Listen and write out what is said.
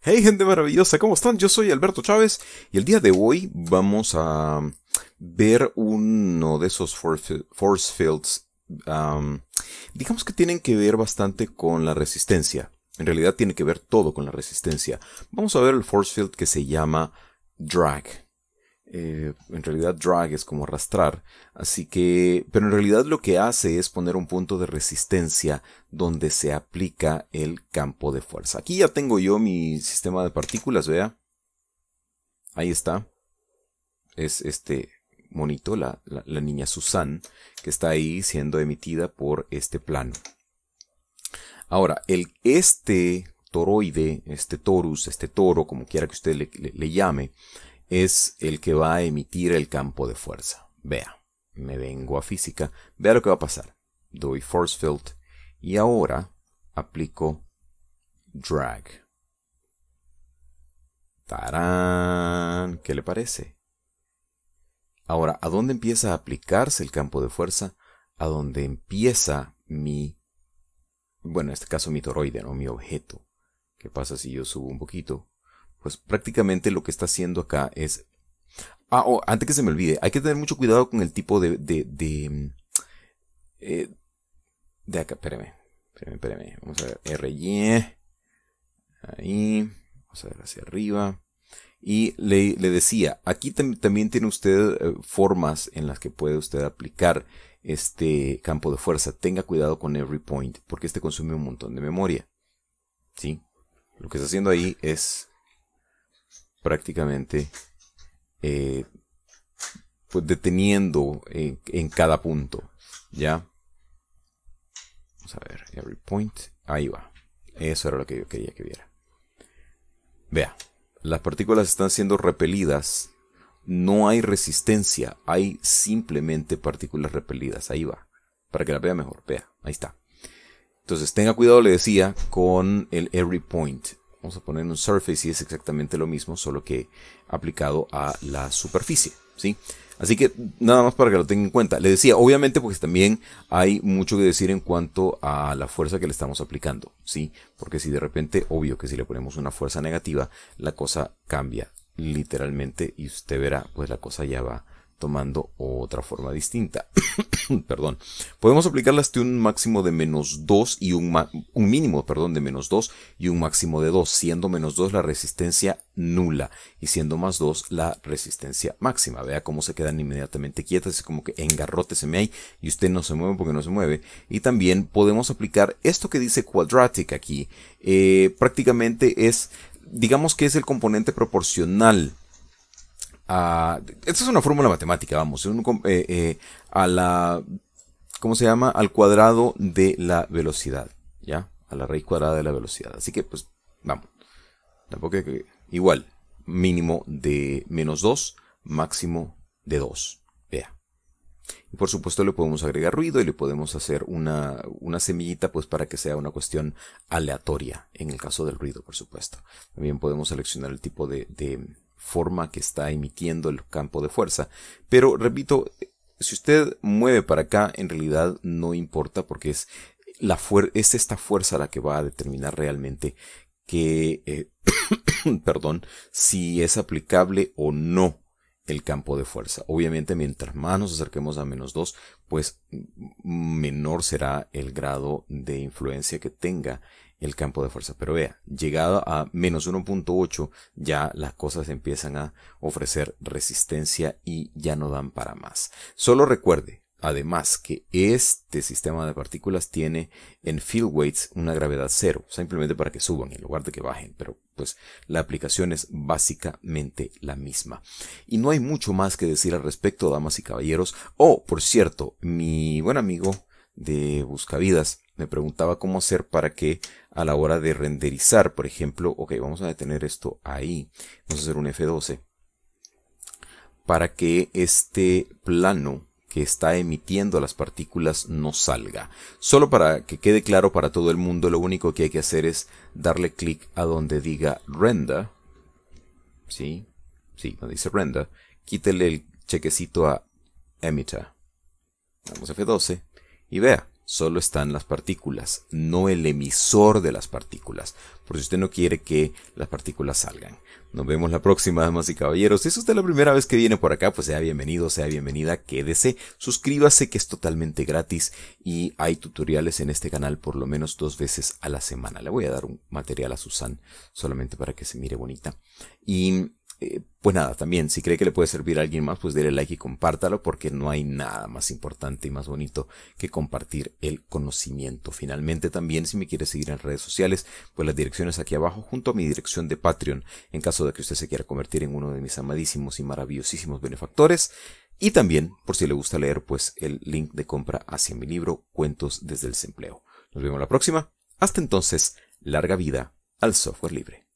Hey gente maravillosa, ¿cómo están? Yo soy Alberto Chávez y el día de hoy vamos a ver uno de esos force fields, digamos que tienen que ver bastante con la resistencia. En realidad tiene que ver todo con la resistencia. Vamos a ver el force field que se llama drag. Eh, en realidad drag es como arrastrar. Así que, pero en realidad lo que hace es poner un punto de resistencia donde se aplica el campo de fuerza. Aquí ya tengo yo mi sistema de partículas, vea. Ahí está. Es este monito, la, niña Susan, que está ahí siendo emitida por este plano. Ahora, el, este toroide, este torus, este toro, como quiera que usted le llame, es el que va a emitir el campo de fuerza. Vea, me vengo a física, vea lo que va a pasar. Doy force field y ahora aplico drag. ¡Tarán! ¿Qué le parece? Ahora, ¿a dónde empieza a aplicarse el campo de fuerza? A dónde empieza mi, bueno, en este caso mi toroide, ¿no? Mi objeto. ¿Qué pasa si yo subo un poquito? Pues, prácticamente lo que está haciendo acá es... Ah, oh, antes que se me olvide, hay que tener mucho cuidado con el tipo de... de, de, mm, eh, de acá, espérame, Vamos a ver, RY. Ahí. Vamos a ver hacia arriba. Y le, decía, aquí también tiene usted eh, formas en las que puede usted aplicar este campo de fuerza. Tenga cuidado con every point, porque este consume un montón de memoria. ¿Sí? Lo que está haciendo ahí es prácticamente eh, pues deteniendo en, eh, en, cada punto, ¿ya? Vamos a ver, every point, ahí va. Eso era lo que yo quería que viera. Vea, las partículas están siendo repelidas, no hay resistencia, hay simplemente partículas repelidas, ahí va, para que la vea mejor, vea, ahí está. Entonces tenga cuidado, le decía, con el every point vamos a poner un surface y es exactamente lo mismo, solo que aplicado a la superficie, ¿sí? Así que nada más para que lo tengan en cuenta. Le decía, obviamente, porque también hay mucho que decir en cuanto a la fuerza que le estamos aplicando, ¿sí? Porque si de repente, obvio que si le ponemos una fuerza negativa, la cosa cambia literalmente y usted verá, pues la cosa ya va tomando otra forma distinta. perdón. Podemos aplicarlas de un máximo de menos 2 y un, un mínimo, perdón, de menos 2 y un máximo de 2, siendo menos 2 la resistencia nula y siendo más 2 la resistencia máxima. Vea cómo se quedan inmediatamente quietas, es como que engarrote se me hay y usted no se mueve porque no se mueve. Y también podemos aplicar esto que dice quadratic aquí. Eh, prácticamente es, digamos que es el componente proporcional esta es una fórmula matemática, vamos. Eh, eh, a la... ¿Cómo se llama? Al cuadrado de la velocidad. ¿Ya? A la raíz cuadrada de la velocidad. Así que, pues, vamos. Tampoco que... Igual. Mínimo de menos 2, máximo de 2. Vea. Y por supuesto le podemos agregar ruido y le podemos hacer una, semillita pues para que sea una cuestión aleatoria en el caso del ruido, por supuesto. También podemos seleccionar el tipo de, forma que está emitiendo el campo de fuerza. Pero repito, si usted mueve para acá, en realidad no importa porque es, la es esta fuerza la que va a determinar realmente que, eh, perdón, si es aplicable o no el campo de fuerza. Obviamente, mientras más nos acerquemos a menos 2, pues menor será el grado de influencia que tenga el campo de fuerza. Pero vea, llegado a menos 1.8 ya las cosas empiezan a ofrecer resistencia y ya no dan para más. Solo recuerde, Además que este sistema de partículas tiene en field weights una gravedad cero, simplemente para que suban en lugar de que bajen, pero pues la aplicación es básicamente la misma. Y no hay mucho más que decir al respecto, damas y caballeros. Oh, por cierto, mi buen amigo de Buscavidas me preguntaba cómo hacer para que a la hora de renderizar, por ejemplo, ok, vamos a detener esto ahí, vamos a hacer un F12, para que este plano que está emitiendo las partículas no salga. Solo para que quede claro para todo el mundo, lo único que hay que hacer es darle clic a donde diga render, ¿sí? Sí, donde dice render, quítele el chequecito a emitter. Damos F12, y vea, solo están las partículas, no el emisor de las partículas, por si usted no quiere que las partículas salgan. Nos vemos la próxima, damas y caballeros. Si es usted la primera vez que viene por acá, pues sea bienvenido, sea bienvenida, quédese, suscríbase que es totalmente gratis y hay tutoriales en este canal por lo menos dos veces a la semana. Le voy a dar un material a Susan solamente para que se mire bonita. Y pues nada, también si cree que le puede servir a alguien más, pues dele like y compártalo porque no hay nada más importante y más bonito que compartir el conocimiento. Finalmente también si me quiere seguir en redes sociales, pues las direcciones aquí abajo junto a mi dirección de Patreon en caso de que usted se quiera convertir en uno de mis amadísimos y maravillosísimos benefactores. Y también, por si le gusta leer, pues el link de compra hacia mi libro Cuentos desde el desempleo. Nos vemos la próxima. Hasta entonces, larga vida al software libre.